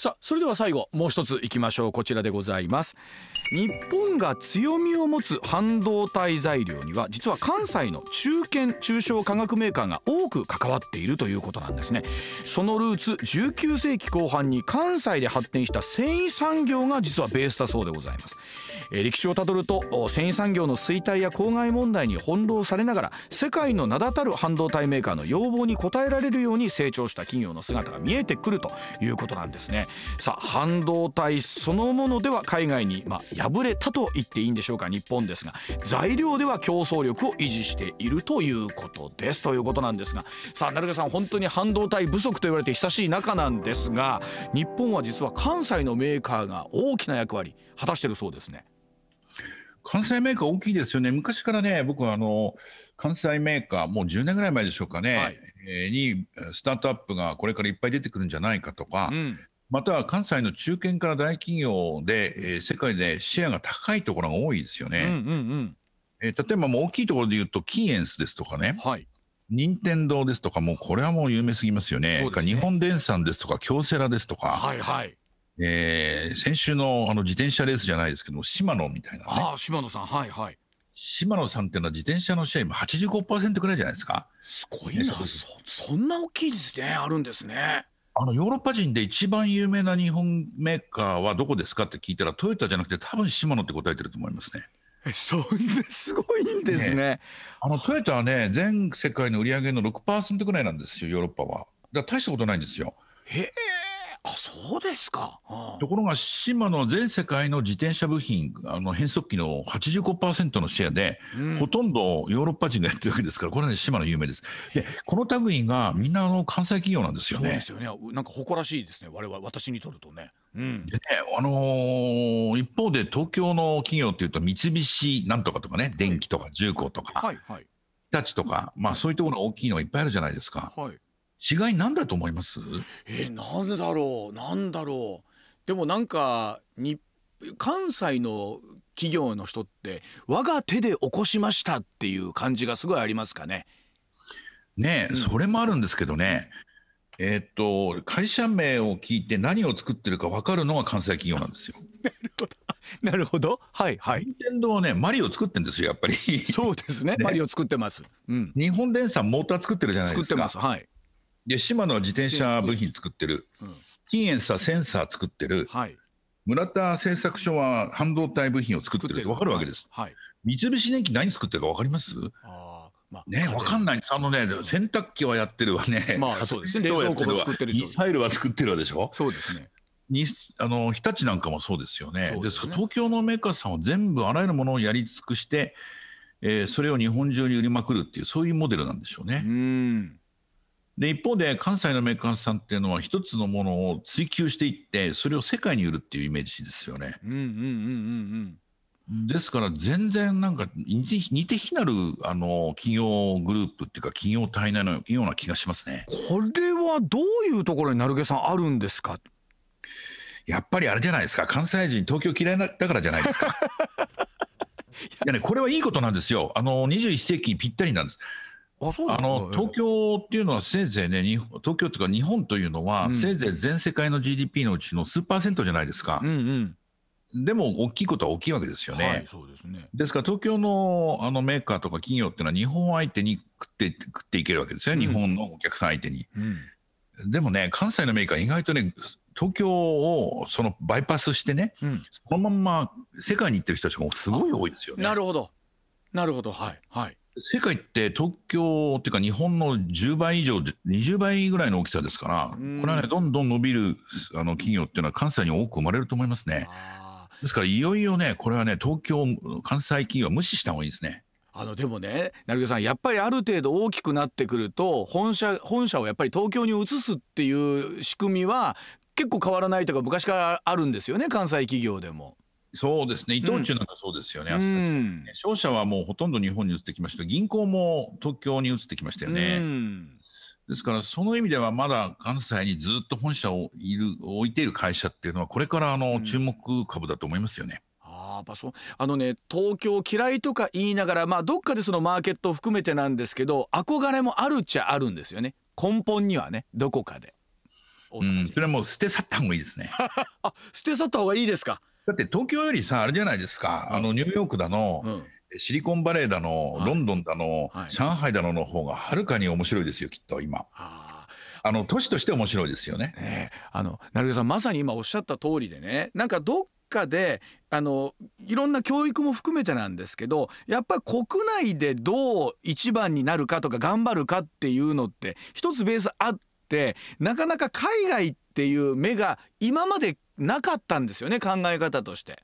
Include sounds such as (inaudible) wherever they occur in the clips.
さあそれでは最後もう一ついきましょうこちらでございます日本が強みを持つ半導体材料には実は関西の中堅中小化学メーカーが多く関わっているということなんですねそのルーツ19世紀後半に関西で発展した繊維産業が実はベースだそうでございます歴史をたどると繊維産業の衰退や公害問題に翻弄されながら世界の名だたる半導体メーカーの要望に応えられるように成長した企業の姿が見えてくるということなんですねさあ半導体そのものでは海外に、まあ、敗れたと言っていいんでしょうか日本ですが材料では競争力を維持しているということですということなんですがさあ成田さん本当に半導体不足と言われて久しい中なんですが日本は実は関西のメーカーが大きな役割果たしてるそうですね。関西メーカー大きいですよね。昔からね、僕はあの、関西メーカー、もう10年ぐらい前でしょうかね、はい、えに、スタートアップがこれからいっぱい出てくるんじゃないかとか、うまたは関西の中堅から大企業で、えー、世界でシェアが高いところが多いですよね。え例えばもう大きいところで言うとキーエンスですとかね、はい、任天堂ですとかもうこれはもう有名すぎますよね。ね日本電産ですとか京セラですとか、はいはいえー、先週のあの自転車レースじゃないですけどシマノみたいな、ね、あマノさんはいはい。シマノさんっていうのは自転車のシェア今85%ぐらいじゃないですか。すごいな、ね、そそんな大きいですねあるんですね。あのヨーロッパ人で一番有名な日本メーカーはどこですかって聞いたらトヨタじゃなくて多分シモノって答えてると思いますね。そんなすごいんですね。ねあのトヨタはね全世界の売り上げの6%ぐらいなんですよヨーロッパは。だから大したことないんですよ。へえ。あそうですか、はあ、ところが島の全世界の自転車部品あの変速機の85%のシェアで、うん、ほとんどヨーロッパ人がやってるわけですからこれはね島の有名ですでこの類がみんなあの関西企業なんですよねそうですよねなんか誇らしいですね我々私にとるとね、うん、でねあのー、一方で東京の企業っていうと三菱なんとかとかね電気とか重工とか、はいはい、日立とか、まあ、そういうところ大きいのがいっぱいあるじゃないですか。はい違いなんだと思いますえなんだろうなんだろうでもなんかに関西の企業の人って我が手で起こしましたっていう感じがすごいありますかね。ねえ、うん、それもあるんですけどねえっ、と会社名を聞いて何を作ってるか分かるのが関西企業なんですよ。(laughs) なるほど。はいはい。任天堂はね、マリオ作ってんですよ、やっぱり。そうですね。(laughs) ねマリオ作ってます。うん。日本電産モーター作ってるじゃないですか。作ってます。はい。で島の自転車部品作ってる、金円さセンサー作ってる、はい、村田製作所は半導体部品を作ってるって分かるわけです、はい、三菱電機何作ってるか分かりますあまあ、ね、分かんないあのね、洗濯機はやってるわね、(laughs) まあ、そうですね、冷 (laughs) 蔵庫も作ってるし、ミサイルは作ってるわでしょ、そうですねにあの日立なんかもそうですよね、うですから東京のメーカーさんは全部あらゆるものをやり尽くして、えー、それを日本中に売りまくるっていう、そういうモデルなんでしょうね。うんで一方で関西のメーカーさんっていうのは一つのものを追求していってそれを世界に売るっていうイメージですよね。うんうんうんうんですから全然なんか似て非なるあの企業グループっていうか企業体内のような気がしますね。これはどういうところになるさんあるんですかやっぱりあれじゃないですか関西人東京嫌いだからじゃないですか。(laughs) いやねこれはいいことなんですよ。あの21世紀ぴったりなんです。あそうあの東京っていうのはせいぜいね、東京というか日本というのは、せいぜい全世界の GDP のうちの数パーセントじゃないですか。うんうんでも大きいことは大きいわけですよね。はい、そうですねですから東京のあのメーカーとか企業っていうのは日本相手に食って食っていけるわけですよ、うん、日本のお客さん相手に、うん、でもね関西のメーカー意外とね東京をそのバイパスしてね、うん、そのまんま世界に行ってる人たちもすごい多いですよね。なるほどなるほどはいはい。世界って東京っていうか日本の10倍以上20倍ぐらいの大きさですからこれはねどんどん伸びるあの企業っていうのは関西に多く生まれると思いますねですからいよいよねこれはね東京関西企業は無視した方がいいですねあのでもね成毛さんやっぱりある程度大きくなってくると本社本社をやっぱり東京に移すっていう仕組みは結構変わらないとか昔からあるんですよね関西企業でも。そうですね、伊藤忠なんかそうですよね、うん、商社はもうほとんど日本に移ってきました銀行も東京に移ってきましたよね。うん、ですから、その意味ではまだ関西にずっと本社をいる置いている会社っていうのは、これからあの注目株だと思いますよね。うん、ああそあのね東京嫌いとか言いながら、まあ、どっかでそのマーケットを含めてなんですけど憧れもあるっちゃあるんですよね根本にはねどこかで。うん、それはもう捨て去った方がいいですね。(laughs) あ捨て去った方がいいですか。だって東京よりさ、あれじゃないですか、あのニューヨークだの、うんシリコンバレーだの、はい、ロンドンだの、はい、上海だのの方がはるかに面白いですよ、きっと今。あの都市として面白いですよね。ねあの成田さんまさに今おっしゃった通りでね、なんかどっかであのいろんな教育も含めてなんですけどやっぱり国内でどう一番になるかとか頑張るかっていうのって一つベースあってなかなか海外っていう目が今までなかったんですよね考え方として。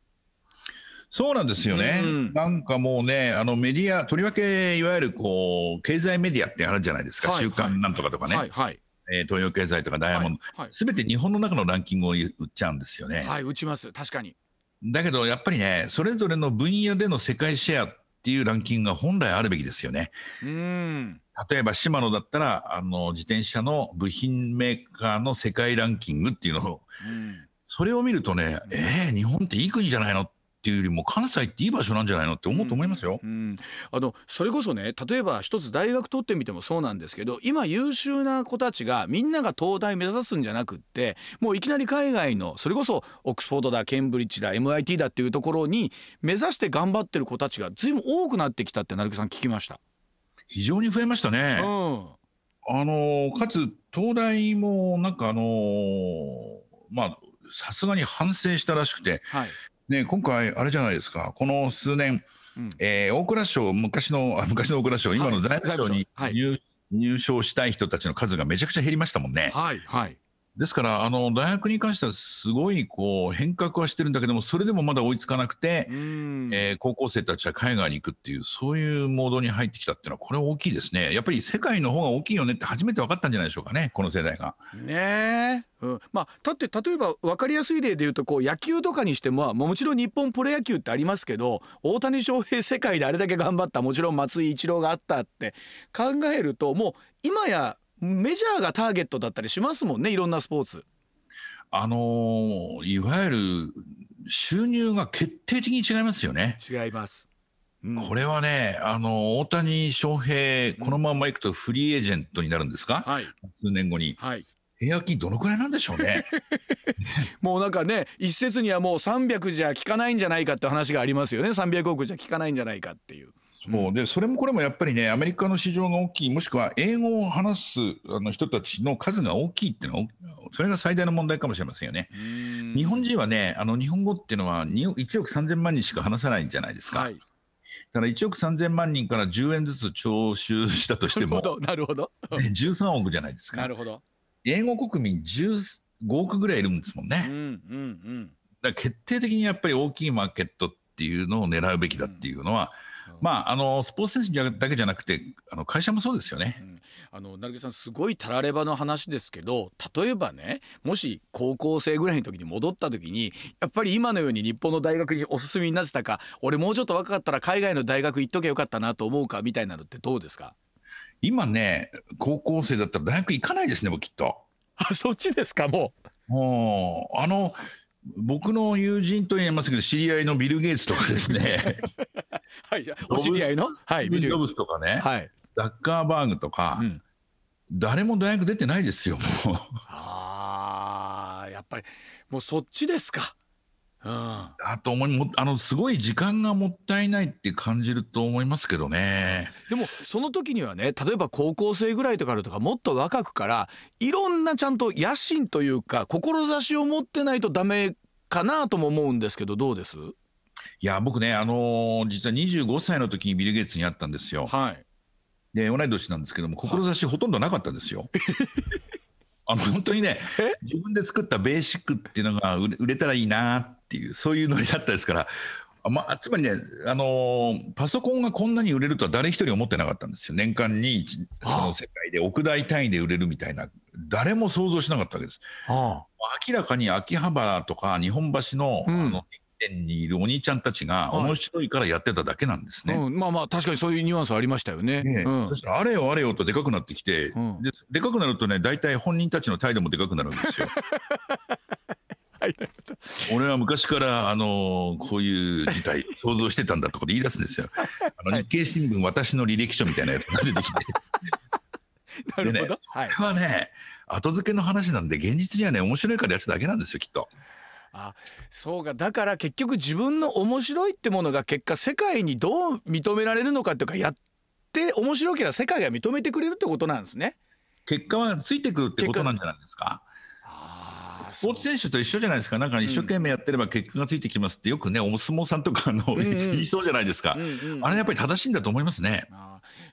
そうなんですよね、うん、なんかもうね、あのメディア、とりわけいわゆるこう経済メディアってあるじゃないですか、はい、週刊なんとかとかね、はいはい、えー、東洋経済とかダイヤモンド、す、べ、て日本の中のランキングを売っちゃうんですよね。はい、打ちます、確かに。だけどやっぱりね、それぞれの分野での世界シェアっていうランキングが本来あるべきですよね。うん例えば、シマノだったら、あの自転車の部品メーカーの世界ランキングっていうのを、うんそれを見るとね、えー、日本っていい国じゃないのっていうよりも関西っていい場所なんじゃないのって思うと思いますよ。うんうん、あのそれこそね例えば一つ大学取ってみてもそうなんですけど今優秀な子たちがみんなが東大目指すんじゃなくってもういきなり海外のそれこそオックスフォードだケンブリッジだ MIT だっていうところに目指して頑張ってる子たちがずいぶん多くなってきたってなる木さん聞きました。非常に増えましたね。うん、あのかつ東大もなんかあのまあさすがに反省したらしくて、はい、ね、今回、あれじゃないですか、この数年、うん、えー、大蔵省、昔のあ、昔の大蔵省、今の財務省に入,、はい、入省したい人たちの数がめちゃくちゃ減りましたもんね。はい、はいですから、あの、大学に関してはすごい、こう、変革はしてるんだけども、それでもまだ追いつかなくて、えー、高校生たちは海外に行くっていう、そういうモードに入ってきたっていうのは、これ大きいですね。やっぱり世界の方が大きいよねって初めて分かったんじゃないでしょうかね、この世代が。ねえ。うん、まあ、だって例えば分かりやすい例で言うとこう野球とかにしてももちろん日本プロ野球ってありますけど大谷翔平世界であれだけ頑張ったもちろん松井一郎があったって考えるともう今やメジャーがターゲットだったりしますもんねいろんなスポーツ。あのー、いわゆる収入が決定的に違いますよね。違います。うん、これはね、あの大谷翔平、このままいくとフリーエージェントになるんですか、はい、数年後に。はい契約どのくらいなんでしょうね (laughs) もうなんかね一説にはもう300じゃ効かないんじゃないかって話がありますよね300億じゃ効かないんじゃないかっていう。もうでそれもこれもやっぱりね、アメリカの市場が大きい、もしくは英語を話すあの人たちの数が大きいっていうのは、それが最大の問題かもしれませんよね。日本人はね、あの日本語っていうのは1億3000万人しか話さないんじゃないですか。はいだから1億3000万人から10円ずつ徴収したとしても、(laughs) なるほど、13億じゃないですか。なるほど。英語国民15億ぐらいいるんですもんね。うんうんうん、だから決定的にやっぱり大きいマーケットっていうのを狙うべきだっていうのは、うんまあ、あのスポーツ選手だけじゃなくてあの会社もそうですよね。うん、あの成木さんすごいたらればの話ですけど例えばねもし高校生ぐらいの時に戻った時にやっぱり今のように日本の大学におすすめになってたか俺もうちょっと若かったら海外の大学行っときゃよかったなと思うかみたいなのってどうですか今ね高校生だったら大学行かないですねもうきっと。あそっちですかもう。もうあの僕の友人と言いますけど、知り合いのビル・ゲイツとかですね。はい、お知り合いの、はい、ビル・ジョブスとかね、はい、ダッカーバーグとか、うん、誰も大学出てないですよ、もう。ああ、やっぱり、もうそっちですか。うん、あと思いもあのすごい時間がもったいないって感じると思いますけどねでもその時にはね例えば高校生ぐらいとかあるとかもっと若くからいろんなちゃんと野心というか志を持ってないとダメかなとも思うんですけどどうですいや僕ねあのー、実は25歳の時にビル・ゲイツに会ったんですよ。はい、で同い年なんですけども志ほとんどなかったですよ。あの本当にね自分で作ったベーシックっていうのが売れたらいいなっっていうそういうノリだったですから。まあ、つまりね、あのー、パソコンがこんなに売れるとは誰一人思ってなかったんですよ。年間に、その世界で億大単位で売れるみたいな、誰も想像しなかったわけです。明らかに秋葉原とか日本橋の、うん、あの店にいるお兄ちゃんたちが面白いからやってただけなんですね。はいうん、まあまあ確かにそういうニュアンスありましたよね。ねうん、あれよあれよとでかくなってきて、うん、ででかくなるとね大体本人たちの態度もでかくなるんですよ。(laughs) 俺は昔からあのこういう事態想像してたんだとか言い出すんですよ。(laughs) あの日経新聞、私の履歴書みたいなやつが出てきて。(laughs) ね、これはね、後付けの話なんで現実にはね面白いからやただけなんですよきっと。あそうかだから結局自分の面白いってものが結果世界にどう認められるのかっていうかやって面白ければ世界が認めてくれるってことなんですね。結果はついてくるってことなんじゃないですか。ポーツ選手と一緒じゃないですか、なんか一生懸命やってれば結果がついてきますって、よくね、お相撲さんとかの、うんうん、言いそうじゃないですか、うんうん、あれやっぱり正しいんだと思いますね。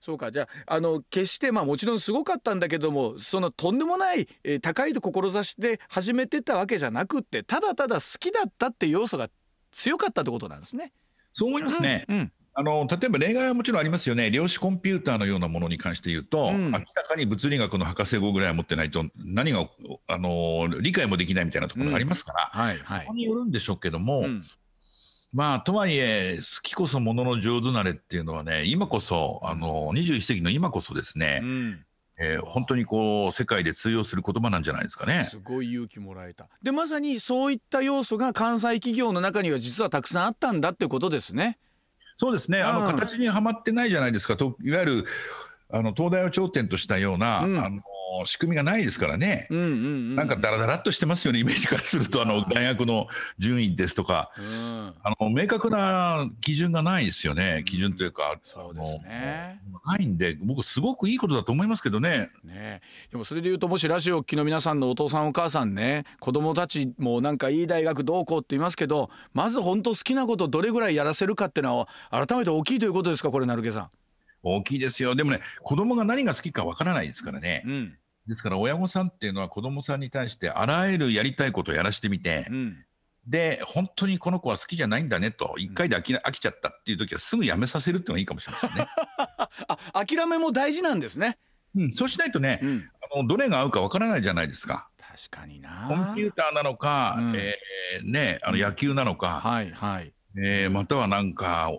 そうかじゃあの決してまあもちろんすごかったんだけどもそのとんでもない、えー、高い志で始めてたわけじゃなくってただただ好きだったって要素が強かったってことなんですね。そう思いますね、うんうん、あの例えば例外はもちろんありますよね、量子コンピューターのようなものに関して言うと、うん、明らかに物理学の博士号ぐらいは持ってないと、何があの理解もできないみたいなところがありますから、うんはいはい、ここによるんでしょうけども、うん、まあ、とはいえ、好きこそものの上手なれっていうのはね、今こそ、あの21世紀の今こそですね、うんえー、本当にこう世界で通用する言葉なんじゃないですかね。すごい勇気もらえた。でまさにそういった要素が関西企業の中には実はたくさんあったんだってことですね。そうですね、あの形にはまってないじゃないですか、といわゆるあの東大を頂点としたような、うん、あの仕組みがないですからね、うんうんうん、なんかだらだらっとしてますよね、イメージからすると、あの大学の順位ですとか、うん、あの明確な基準がないですよね、基準というか、うん、ね、ないんで、僕、すごくいいことだと思いますけどね。ねでもそれでいうと、もしラジオを聴きの皆さんのお父さん、お母さんね、子供たちもなんかいい大学どうこうって言いますけど、まず本当、好きなこと、どれぐらいやらせるかっていうのは、改めて大きいということですか、これ、成毛さん。大きいですよ。でもね、子供が何が好きかわからないですからね。うん、ですから親御さんっていうのは子供さんに対してあらゆるやりたいことをやらしてみて、うん、で本当にこの子は好きじゃないんだねと一回で飽き飽きちゃったっていう時はすぐやめさせるっていうのがいいかもしれませんね。(laughs) あ諦めも大事なんですね。うん、そうしないとね、うん、あのどれが合うかわからないじゃないですか。確かにな。コンピューターなのか、うん、えー、ねあの野球なのか。はいはい。えー、またはなんか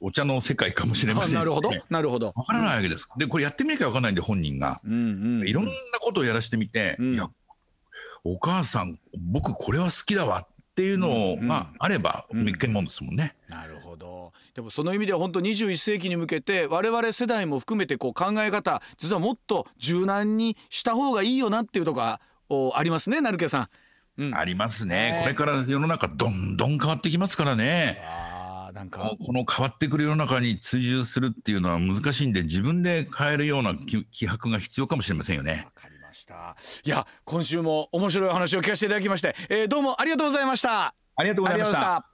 お茶の世界かもしれませんなるほど、なるほど。わからないわけです。で、これやってみなきゃわからないんで、本人が、うんうんうん。いろんなことをやらしてみて、うん、いや、お母さん、僕これは好きだわっていうのがあれば、うんうん、もんですもんね。なるほど。でもその意味では本当21世紀に向けて我々世代も含めてこう考え方実はもっと柔軟にした方がいいよなっていうとかおありますね成家さん、うん、ありますね、えー、これから世の中どんどん変わってきますからね。んかこの変わってくる世の中に追従するっていうのは難しいんで自分で変えるような気迫が必要かもしれませんよね。わかりましたいや今週も面白い話を聞かせていただきまして、えー、どうもありがとうございました。ありがとうございました。